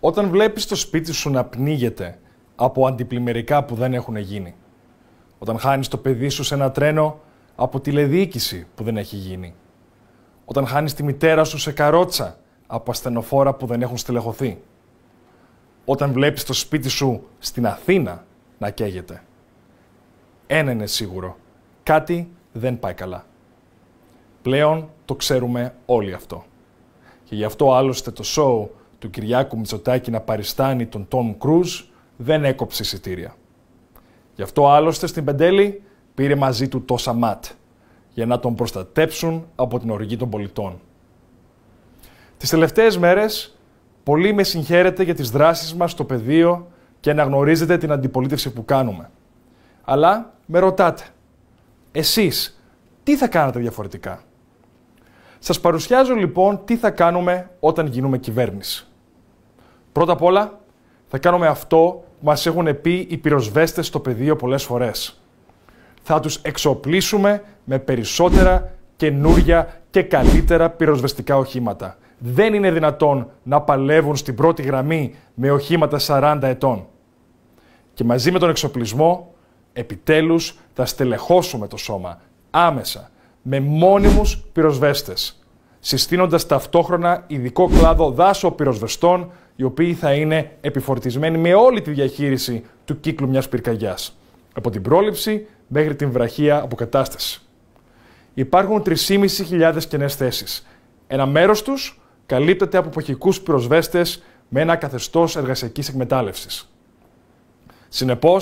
Όταν βλέπεις το σπίτι σου να πνίγεται από αντιπλημερικά που δεν έχουν γίνει. Όταν χάνεις το παιδί σου σε ένα τρένο από τηλεδιοίκηση που δεν έχει γίνει. Όταν χάνεις τη μητέρα σου σε καρότσα από ασθενοφόρα που δεν έχουν στελεχωθεί. Όταν βλέπεις το σπίτι σου στην Αθήνα να καίγεται. Ένα είναι σίγουρο. Κάτι δεν πάει καλά. Πλέον το ξέρουμε όλοι αυτό. Και γι' αυτό άλλωστε το show του Κυριάκου Μητσοτάκη να παριστάνει τον Τόμ Κρούζ δεν έκοψε εισιτήρια. Γι' αυτό άλλωστε στην Πεντέλη πήρε μαζί του τόσα ματ για να τον προστατέψουν από την οργή των πολιτών. Τις τελευταίες μέρες, πολλοί με συγχαίρετε για τις δράσεις μας στο πεδίο και αναγνωρίζετε την αντιπολίτευση που κάνουμε. Αλλά με ρωτάτε, εσείς τι θα κάνατε διαφορετικά. Σας παρουσιάζω λοιπόν τι θα κάνουμε όταν γίνουμε κυβέρνηση. Πρώτα απ' όλα θα κάνουμε αυτό που μας έχουν πει οι πυροσβέστες στο πεδίο πολλές φορές. Θα τους εξοπλίσουμε με περισσότερα καινούρια και καλύτερα πυροσβεστικά οχήματα. Δεν είναι δυνατόν να παλεύουν στην πρώτη γραμμή με οχήματα 40 ετών. Και μαζί με τον εξοπλισμό, επιτέλους θα στελεχώσουμε το σώμα άμεσα με μόνιμους πυροσβέστες συστήνοντας ταυτόχρονα ειδικό κλάδο δάσο πυροσβεστών, οι οποίοι θα είναι επιφορτισμένοι με όλη τη διαχείριση του κύκλου μιας πυρκαγιάς, από την πρόληψη μέχρι την βραχία αποκατάσταση. Υπάρχουν 3.500 κενέ θέσεις. Ένα μέρος τους καλύπτεται από εποχικού πυροσβέστες με ένα καθεστώς εργασιακής εκμετάλλευσης. Συνεπώς,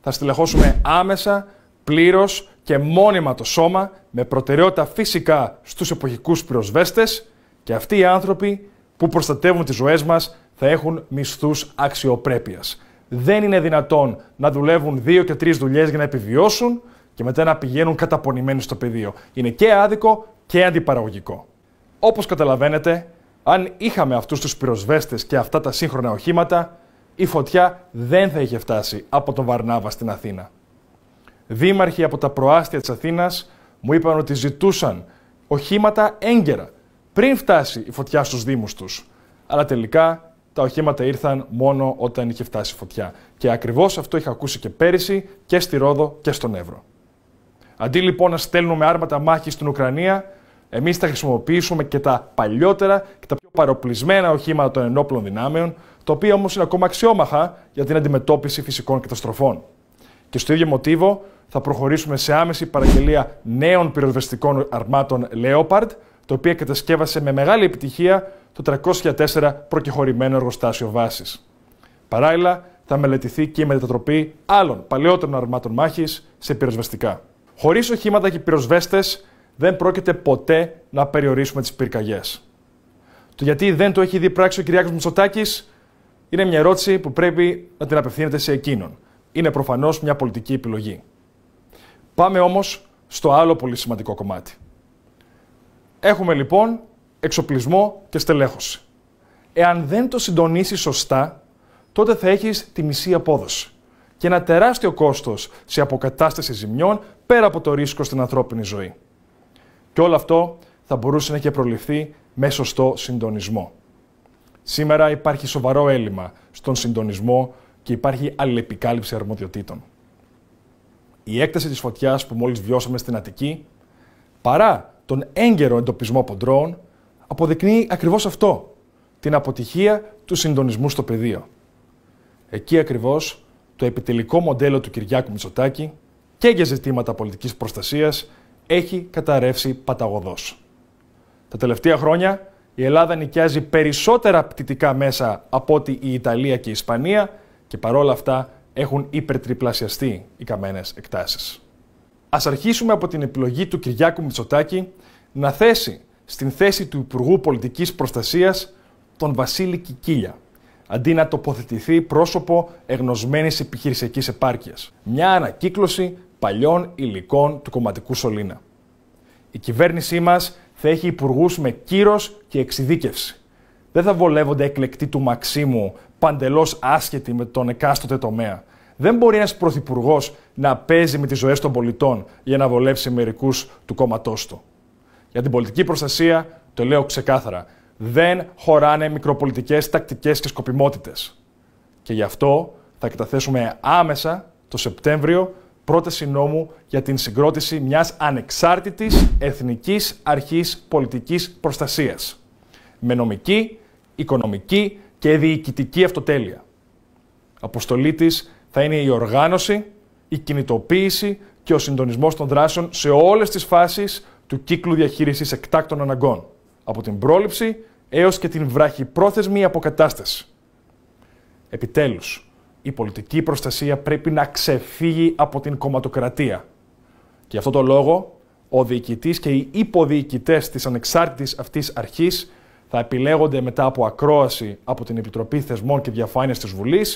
θα στελεχώσουμε άμεσα, πλήρως και μόνιμα το σώμα, με προτεραιότητα φυσικά στους εποχικούς πυροσβέστες και αυτοί οι άνθρωποι που προστατεύουν τις ζωές μας θα έχουν μισθούς αξιοπρέπειας. Δεν είναι δυνατόν να δουλεύουν δύο και τρεις δουλειές για να επιβιώσουν και μετά να πηγαίνουν καταπονημένοι στο πεδίο. Είναι και άδικο και αντιπαραγωγικό. Όπως καταλαβαίνετε, αν είχαμε αυτούς τους πυροσβέστες και αυτά τα σύγχρονα οχήματα, η φωτιά δεν θα είχε φτάσει από τον Βαρνάβα στην Αθήνα δήμαρχοι από τα προάστια της Αθήνας μου είπαν ότι ζητούσαν οχήματα έγκαιρα πριν φτάσει η φωτιά στους δήμους τους. Αλλά τελικά τα οχήματα ήρθαν μόνο όταν είχε φτάσει η φωτιά. Και ακριβώς αυτό είχα ακούσει και πέρυσι και στη Ρόδο και στον Εύρο. Αντί λοιπόν να στέλνουμε άρματα μάχης στην Ουκρανία, εμείς θα χρησιμοποιήσουμε και τα παλιότερα και τα πιο παροπλισμένα οχήματα των ενόπλων δυνάμεων, τα οποία όμως είναι ακόμα αξιόμαχα για την αντιμετώπιση φυσικών καταστροφών. Και στο ίδιο μοτίβο, θα προχωρήσουμε σε άμεση παραγγελία νέων πυροσβεστικών αρμάτων Leopard, το οποίο κατασκεύασε με μεγάλη επιτυχία το 304 προκεχωρημένο εργοστάσιο βάσης. Παράλληλα, θα μελετηθεί και η μετατροπή άλλων παλαιότερων αρμάτων μάχης σε πυροσβεστικά. Χωρίς οχήματα και πυροσβέστες, δεν πρόκειται ποτέ να περιορίσουμε τις πυρκαγιές. Το γιατί δεν το έχει δει διπράξει ο Κυριάκος Μητσοτάκης είναι μια ερώτηση που πρέπει να την απευθύνεται σε εκείνον. Είναι προφανώς μια πολιτική επιλογή. Πάμε όμως στο άλλο πολύ σημαντικό κομμάτι. Έχουμε λοιπόν εξοπλισμό και στελέχωση. Εάν δεν το συντονίσεις σωστά, τότε θα έχεις τη μισή απόδοση και ένα τεράστιο κόστος σε αποκατάσταση ζημιών πέρα από το ρίσκο στην ανθρώπινη ζωή. Και όλο αυτό θα μπορούσε να έχει προληφθεί με σωστό συντονισμό. Σήμερα υπάρχει σοβαρό έλλειμμα στον συντονισμό και υπάρχει αλληλεπικάλυψη αρμοδιοτήτων η έκταση της φωτιάς που μόλις βιώσαμε στην Αττική, παρά τον έγκαιρο εντοπισμό ποντρών, αποδεικνύει ακριβώς αυτό, την αποτυχία του συντονισμού στο πεδίο. Εκεί ακριβώς το επιτελικό μοντέλο του Κυριάκου Μητσοτάκη και για ζητήματα πολιτικής προστασίας έχει καταρρεύσει παταγωδός. Τα τελευταία χρόνια η Ελλάδα νοικιάζει περισσότερα πτυτικά μέσα από ότι η Ιταλία και η Ισπανία και παρόλα αυτά έχουν υπερτριπλασιαστεί οι καμένες εκτάσεις. Ας αρχίσουμε από την επιλογή του Κυριάκου Μητσοτάκη να θέσει στην θέση του Υπουργού Πολιτικής Προστασίας τον Βασίλη Κικίλια, αντί να τοποθετηθεί πρόσωπο εγνωσμένης επιχειρησιακής επάρκειας. Μια ανακύκλωση παλιών υλικών του κομματικού σωλήνα. Η κυβέρνησή μας θα έχει υπουργούς με κύρος και εξειδίκευση. Δεν θα βολεύονται εκλεκτοί του Μαξίμου παντελώς άσχετοι με τον εκάστοτε τομέα. Δεν μπορεί ένας πρωθυπουργός να παίζει με τις ζωές των πολιτών για να βολέψει μερικούς του κόμματός του. Για την πολιτική προστασία, το λέω ξεκάθαρα, δεν χωράνε μικροπολιτικές τακτικές και σκοπιμότητες. Και γι' αυτό θα καταθέσουμε άμεσα το Σεπτέμβριο πρόταση νόμου για την συγκρότηση μιας ανεξάρτητης εθνικής αρχής πολιτικής προστασίας. Με νομική, οικονομική και διοικητική αυτοτέλεια. Αποστολή της θα είναι η οργάνωση, η κινητοποίηση και ο συντονισμός των δράσεων σε όλες τις φάσεις του κύκλου διαχείρισης εκτάκτων αναγκών, από την πρόληψη έως και την βραχυπρόθεσμη αποκατάσταση. Επιτέλους, η πολιτική προστασία πρέπει να ξεφύγει από την κομματοκρατία. Και αυτό το λόγο, ο διοικητής και οι υποδιοικητές της ανεξάρτητης αυτής αρχής θα επιλέγονται μετά από ακρόαση από την Επιτροπή Θεσμών και Διαφάνειας της Βουλής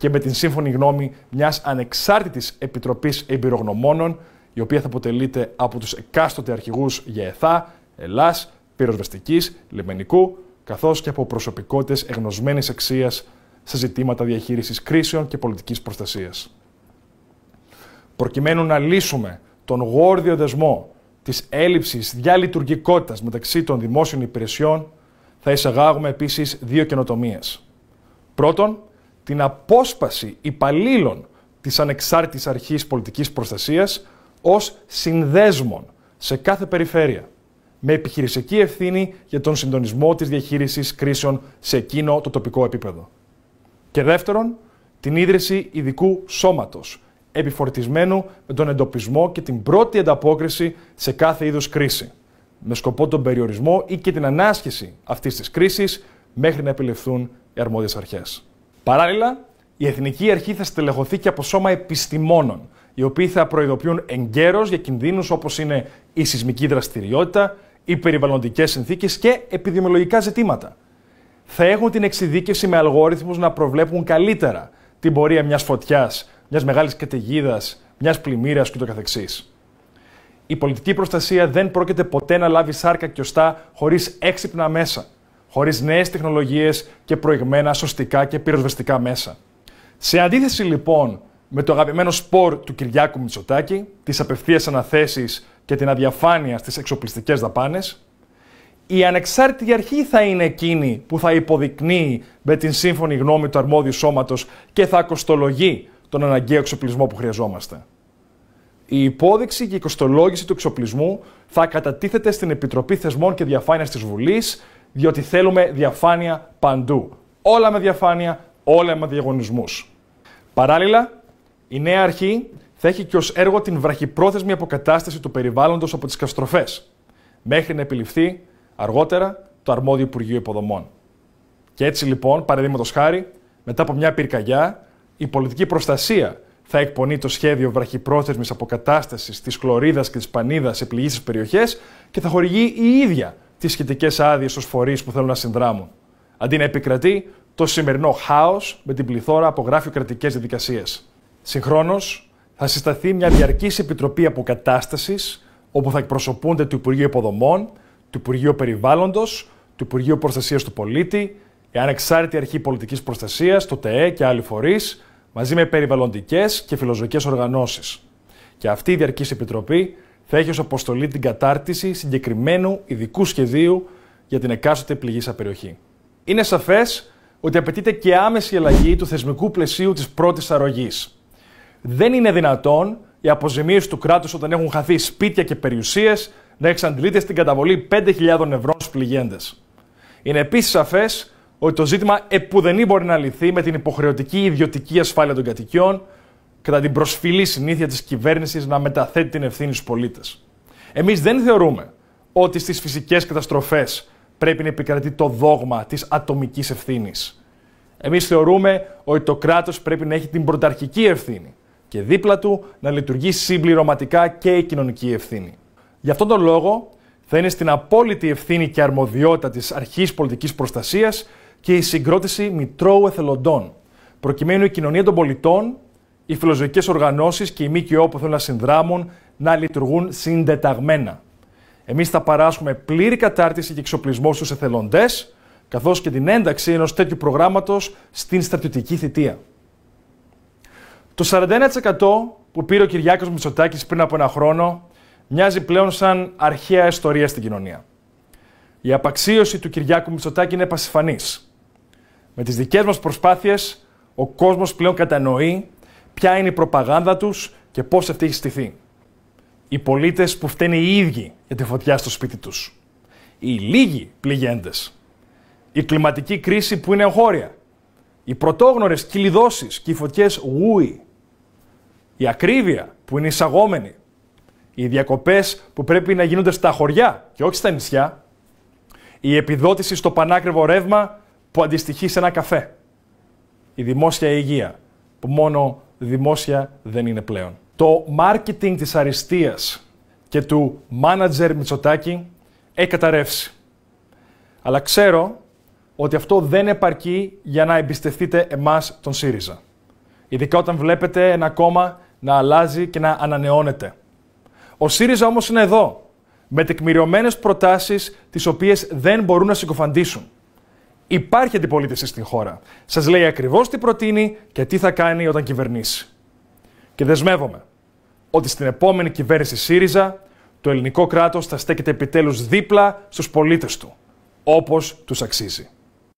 και με την σύμφωνη γνώμη μιας ανεξάρτητης επιτροπής εμπειρογνωμόνων, η οποία θα αποτελείται από τους εκάστοτε αρχηγούς ΓΕΘΑ, Ελλάς, Πυροσβεστικής, Λιμενικού, καθώς και από προσωπικότητες εγνωσμένης αξίας σε ζητήματα διαχείρισης κρίσεων και πολιτικής προστασίας. Προκειμένου να λύσουμε τον γόρδιο δεσμό της έλλειψης διαλειτουργικότητας μεταξύ των δημόσιων υπηρεσιών, θα εισαγάγουμε επίσης δύο καινοτομίες. Πρώτον, την απόσπαση υπαλλήλων της ανεξάρτητης αρχής πολιτικής προστασίας ως συνδέσμων σε κάθε περιφέρεια, με επιχειρησιακή ευθύνη για τον συντονισμό της διαχείρισης κρίσεων σε εκείνο το τοπικό επίπεδο. Και δεύτερον, την ίδρυση ειδικού σώματος, επιφορτισμένου με τον εντοπισμό και την πρώτη ανταπόκριση σε κάθε είδους κρίση, με σκοπό τον περιορισμό ή και την ανάσχεση αυτής της κρίσης μέχρι να επιλευθούν οι αρμόδιες αρχές. Παράλληλα, η Εθνική Αρχή θα στελεχωθεί και από σώμα επιστημόνων, οι οποίοι θα προειδοποιούν εγκαίρως για κινδύνους όπως είναι η σεισμική δραστηριότητα, οι περιβαλλοντικές συνθήκες και επιδημιολογικά ζητήματα. Θα έχουν την εξειδίκευση με αλγόριθμους να προβλέπουν καλύτερα την πορεία μιας φωτιάς, μιας μεγάλης καταιγίδας, μιας πλημμύρας κ.ο.κ. Η πολιτική προστασία δεν πρόκειται ποτέ να λάβει σάρκα και οστά χωρίς έξυπνα μέσα χωρίς νέες τεχνολογίες και προηγμένα σωστικά και πυροσβεστικά μέσα. Σε αντίθεση λοιπόν με το αγαπημένο σπορ του Κυριάκου Μητσοτάκη, τις απευθείας αναθέσεις και την αδιαφάνεια στις εξοπλιστικές δαπάνες, η ανεξάρτητη αρχή θα είναι εκείνη που θα υποδεικνύει με την σύμφωνη γνώμη του αρμόδιου σώματος και θα κοστολογεί τον αναγκαίο εξοπλισμό που χρειαζόμαστε. Η υπόδειξη και η κοστολόγηση του εξοπλισμού θα κατατίθεται στην Επιτροπή Θεσμών και Διαφάνειας της Βουλής διότι θέλουμε διαφάνεια παντού. Όλα με διαφάνεια, όλα με διαγωνισμούς. Παράλληλα, η νέα αρχή θα έχει και ως έργο την βραχυπρόθεσμη αποκατάσταση του περιβάλλοντος από τις καστροφές, μέχρι να επιληφθεί αργότερα το αρμόδιο Υπουργείο Υποδομών. Και έτσι λοιπόν, παραδείγματος χάρη, μετά από μια πυρκαγιά, η πολιτική προστασία θα εκπονεί το σχέδιο βραχυπρόθεσμης αποκατάστασης της χλωρίδας και της πανίδας σε πληγήσεις περιοχές και θα χορηγεί η ίδια τις σχετικές άδειες στου φορείς που θέλουν να συνδράμουν. Αντί να επικρατεί το σημερινό χάος με την πληθώρα από γραφειοκρατικές διαδικασίες. Συγχρόνως, θα συσταθεί μια διαρκής επιτροπή αποκατάστασης όπου θα εκπροσωπούνται του Υπουργείου Υποδομών, του Υπουργείου Περιβάλλοντο, του Υπουργείου Προστασίας του Πολίτη, η Ανεξάρτητη Αρχή Πολιτικής Προστασίας, το ΤΕΕ και άλλοι φορείς, μαζί με περιβαλλοντικές και φιλοζωικές οργανώσεις. Και αυτή η διαρκής επιτροπή θα έχει ως αποστολή την κατάρτιση συγκεκριμένου ειδικού σχεδίου για την εκάστοτε πληγήσα περιοχή. Είναι σαφές ότι απαιτείται και άμεση αλλαγή του θεσμικού πλαισίου της πρώτης αρρωγής. Δεν είναι δυνατόν οι αποζημίες του κράτους όταν έχουν χαθεί σπίτια και περιουσίες να εξαντλείται στην καταβολή 5.000 ευρώ στου πληγέντες. Είναι επίσης σαφές ότι το ζήτημα επουδενή μπορεί να λυθεί με την υποχρεωτική ιδιωτική ασφάλεια των κατοικιών, κατά την προσφυλή συνήθεια της κυβέρνησης να μεταθέτει την ευθύνη στους πολίτες. Εμείς δεν θεωρούμε ότι στις φυσικές καταστροφές πρέπει να επικρατεί το δόγμα της ατομικής ευθύνης. Εμείς θεωρούμε ότι το κράτος πρέπει να έχει την πρωταρχική ευθύνη και δίπλα του να λειτουργεί συμπληρωματικά και η κοινωνική ευθύνη. Γι' αυτόν τον λόγο θα είναι στην απόλυτη ευθύνη και αρμοδιότητα της αρχής πολιτικής προστασίας και η συγκρότηση μητρώου εθελοντών, προκειμένου η κοινωνία των πολιτών οι φιλοζωικές οργανώσεις και οι ΜΚΟ που θέλουν να συνδράμουν να λειτουργούν συντεταγμένα. Εμείς θα παράσχουμε πλήρη κατάρτιση και εξοπλισμό στους εθελοντές, καθώς και την ένταξη ενός τέτοιου προγράμματος στην στρατιωτική θητεία. Το 41% που πήρε ο Κυριάκος Μητσοτάκης πριν από ένα χρόνο μοιάζει πλέον σαν αρχαία ιστορία στην κοινωνία. Η απαξίωση του Κυριάκου Μητσοτάκη είναι πασιφανής. Με τις δικές μας προσπάθειες, ο κόσμος πλέον κατανοεί ποια είναι η προπαγάνδα τους και πώς αυτή έχει στηθεί. Οι πολίτες που φταίνουν οι ίδιοι για τη φωτιά στο σπίτι τους. Οι λίγοι πληγέντες. Η κλιματική κρίση που είναι εγχώρια. Οι πρωτόγνωρες κυλιδώσεις και οι φωτιές γούι. Η ακρίβεια που είναι εισαγόμενη. Οι διακοπές που πρέπει να γίνονται στα χωριά και όχι στα νησιά. Η επιδότηση στο πανάκριβο ρεύμα που αντιστοιχεί σε ένα καφέ. Η δημόσια υγεία που μόνο δημόσια δεν είναι πλέον. Το marketing της αριστείας και του manager Μητσοτάκη έχει καταρρεύσει. Αλλά ξέρω ότι αυτό δεν επαρκεί για να εμπιστευτείτε εμάς τον ΣΥΡΙΖΑ. Ειδικά όταν βλέπετε ένα κόμμα να αλλάζει και να ανανεώνεται. Ο ΣΥΡΙΖΑ όμως είναι εδώ, με τεκμηριωμένες προτάσεις τις οποίες δεν μπορούν να συγκοφαντήσουν. Υπάρχει αντιπολίτευση στην χώρα. Σας λέει ακριβώς τι προτείνει και τι θα κάνει όταν κυβερνήσει. Και δεσμεύομαι ότι στην επόμενη κυβέρνηση ΣΥΡΙΖΑ το ελληνικό κράτος θα στέκεται επιτέλους δίπλα στους πολίτες του, όπως τους αξίζει.